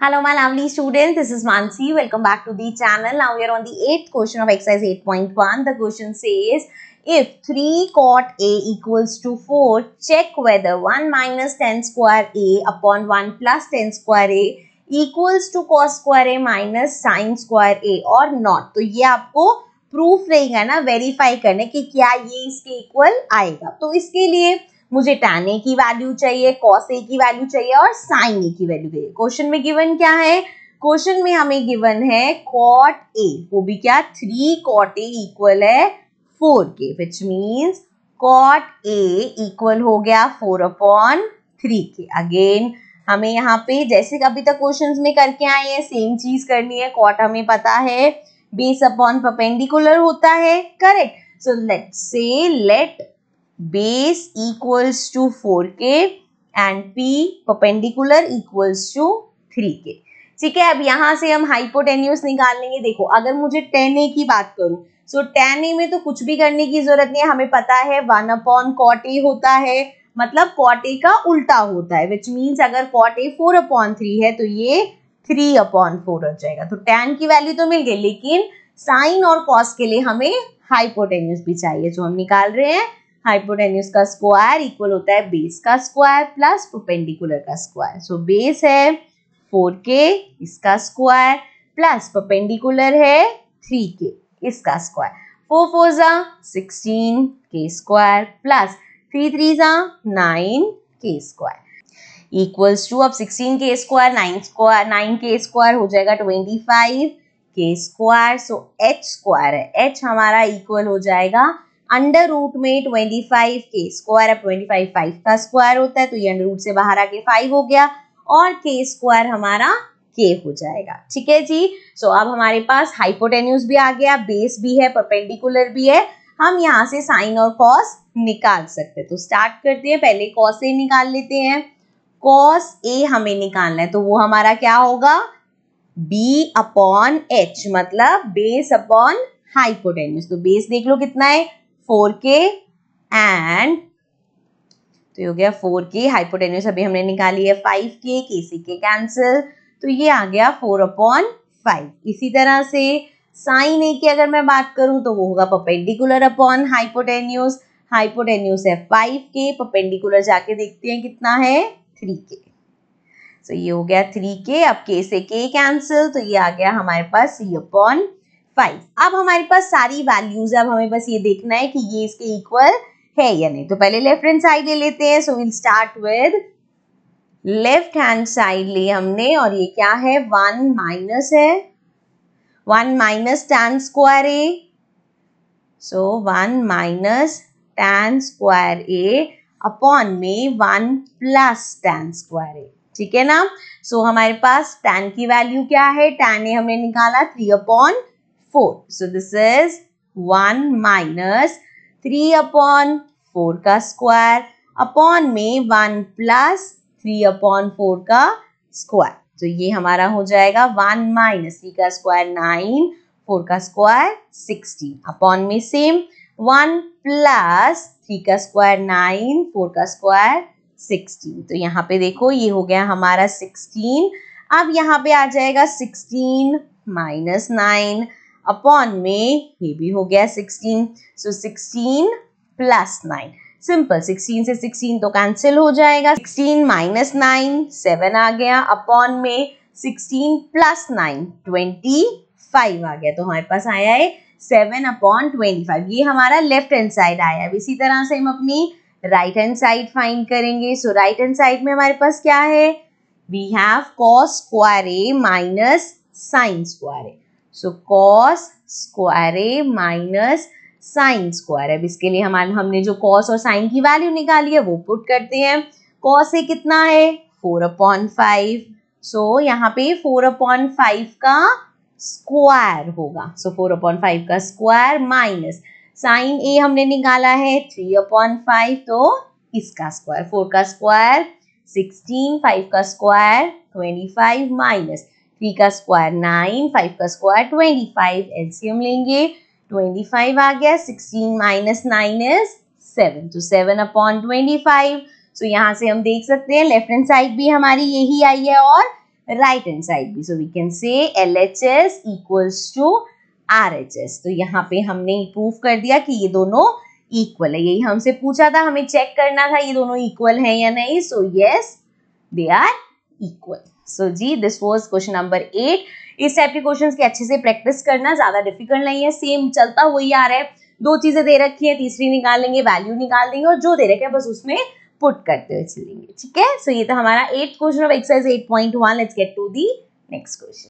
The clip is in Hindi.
Hello my lovely students, this is Mansi. Welcome back to the channel. Now we are on the 8th question of exercise 8.1. The question says, if 3 cot A equals to 4, check whether 1 minus 10 square A upon 1 plus 10 square A equals to cos square A minus sin square A or not. तो ये आपको प्रूफ रहेगा ना वेरीफाई करने कि क्या ये इसके इक्वल आएगा तो इसके लिए मुझे tan a की वैल्यू चाहिए cos a की वैल्यू चाहिए और sin a की वैल्यू चाहिए क्वेश्चन में गिवन क्या है क्वेश्चन में हमें गिवन है cot a वो भी क्या थ्री cot a इक्वल है फोर के which means cot a equal हो गया फोर अपॉन थ्री के अगेन हमें यहाँ पे जैसे अभी तक क्वेश्चंस में करके आए हैं सेम चीज करनी है कॉट हमें पता है बेस अपॉन परपेंडिकुलर होता है correct so let say let base equals to 4k and p perpendicular equals to 3k ठीक है अब यहां से हम हाइपोटेन्यूस निकाल लेंगे देखो अगर मुझे टेन ए की बात करूं सो टेन ए में तो कुछ भी करने की जरूरत नहीं है हमें पता है वन अपॉन कॉट ए होता है मतलब कॉट ए का उल्टा होता है विच मीन्स अगर cot A four upon three है तो ये थ्री अपॉन फोर हो जाएगा तो टेन की वैल्यू तो मिल गई लेकिन साइन और कॉस के लिए हमें हाइपोटेन्यूस भी चाहिए जो हम निकाल रहे हैं हाइपोटेन्यूस का स्क्वायर इक्वल होता है बेस का स्क्वायर प्लस परपेंडिकुलर का स्क्वायर सो बेस है 4k इसका स्क्वायर प्लस परपेंडिकुलर है 3k इसका स्क्वायर 4 फोर जा sixteen K square plus three three जा nine K square equals to अब sixteen K square nine square nine K square हो जाएगा twenty five K square so H square है एच हमारा इक्वल हो जाएगा अंडर रूट में ट्वेंटी फाइव के स्क्वायर अब ट्वेंटी फाइव फाइव का स्क्वायर होता है तो ये अंडर रूट से बाहर आके फाइव हो गया और के स्क्वायर हमारा के हो जाएगा ठीक है जी सो so, अब हमारे पास हाइपोटेन्यूज भी आ गया बेस भी है परपेंडिकुलर भी है हम यहाँ से साइन और कॉस निकाल सकते हैं तो स्टार्ट करते हैं पहले कॉस ए निकाल लेते हैं कॉस ए हमें निकालना है तो वो हमारा क्या होगा बी अपॉन एच मतलब बेस अपॉन हाइपोटेन्यूज तो बेस देख लो कितना है फोर के एंड तो ये हो गया फोर के हाइपोटेन्यूस अभी हमने निकाली है फाइव के के के कैंसिल तो ये आ गया फोर अपॉन फाइव इसी तरह से साइन ए की अगर मैं बात करूं तो वो होगा पपेंडिकुलर अपॉन हाइपोटेन्यूस हाइपोटेन्यूस है फाइव के पपेंडिकुलर जाके देखते हैं कितना है थ्री के तो ये हो गया थ्री के अब के से के कैंसिल तो ये आ गया हमारे पास सी अपॉन फाइव अब हमारे पास सारी वैल्यूज अब हमें बस ये देखना है कि ये इसके इक्वल है या नहीं तो पहले लेफ्ट हैंड साइड ले लेते हैं so will start with left hand side ले हमने और ये क्या है वन माइनस है one minus tan square A so one minus tan square A upon में one plus tan square A ठीक है ना सो so, हमारे पास टेन की वैल्यू क्या है टेन ए हमने निकाला three upon four so this is one minus three upon four ka square upon me one plus three upon four ka square. तो ये हमारा हो जाएगा वन माइनस थ्री का स्क्वायर नाइन फोर का स्क्वायर सिक्सटीन अपॉन में सेम वन प्लस थ्री का स्क्वायर नाइन फोर का स्क्वायर सिक्सटीन तो यहाँ पे देखो ये हो गया हमारा सिक्सटीन अब यहाँ पे आ जाएगा सिक्सटीन माइनस नाइन अपॉन में ये भी हो गया sixteen so sixteen plus nine simple sixteen से सिक्सटीन तो कैंसिल हो जाएगा सिक्सटीन माइनस नाइन सेवन आ गया अपॉन में sixteen plus nine twenty five आ गया तो हमारे पास आया है सेवन अपॉन ट्वेंटी फाइव ये हमारा लेफ्ट हैंड साइड आया है इसी तरह से हम अपनी राइट हैंड साइड फाइंड करेंगे सो राइट हैंड साइड में हमारे पास क्या है we have cos square A minus sine square A so cos square A minus sine square अब इसके लिए हमारे हमने जो कॉस और साइन की वैल्यू निकाली है वो पुट करते हैं कॉस ए कितना है फोर अपॉन फाइव सो यहाँ पे फोर अपॉन फाइव का स्क्वायर होगा सो फोर अपॉन फाइव का स्क्वायर माइनस साइन ए हमने निकाला है थ्री अपॉन फाइव तो इसका स्क्वायर फोर का स्क्वायर सिक्सटीन फाइव का square twenty five minus three का स्क्वायर नाइन फाइव का स्क्वायर ट्वेंटी फाइव एल्सियम लेंगे ट्वेंटी फाइव आ गया sixteen minus nine is seven तो seven upon twenty five so यहाँ से हम देख सकते हैं लेफ्ट हैंड साइड भी हमारी यही आई है और राइट हैंड साइड भी so we can say L H S equals to R H S तो यहाँ पे हमने प्रूव कर दिया कि ये दोनों इक्वल है यही हमसे पूछा था हमें चेक करना था ये दोनों इक्वल है या नहीं so yes they are equal so so, जी this was question number eight इस टाइप के क्वेश्चन की अच्छे से प्रैक्टिस करना ज्यादा डिफिकल्ट नहीं है सेम चलता हुई आ रहा है दो चीजें दे रखी है तीसरी निकाल लेंगे वैल्यू निकाल देंगे और जो दे रखे हैं बस उसमें पुट करते हुए चलेंगे ठीक है सो so, ये तो हमारा eight question of exercise eight point one let's get to the next question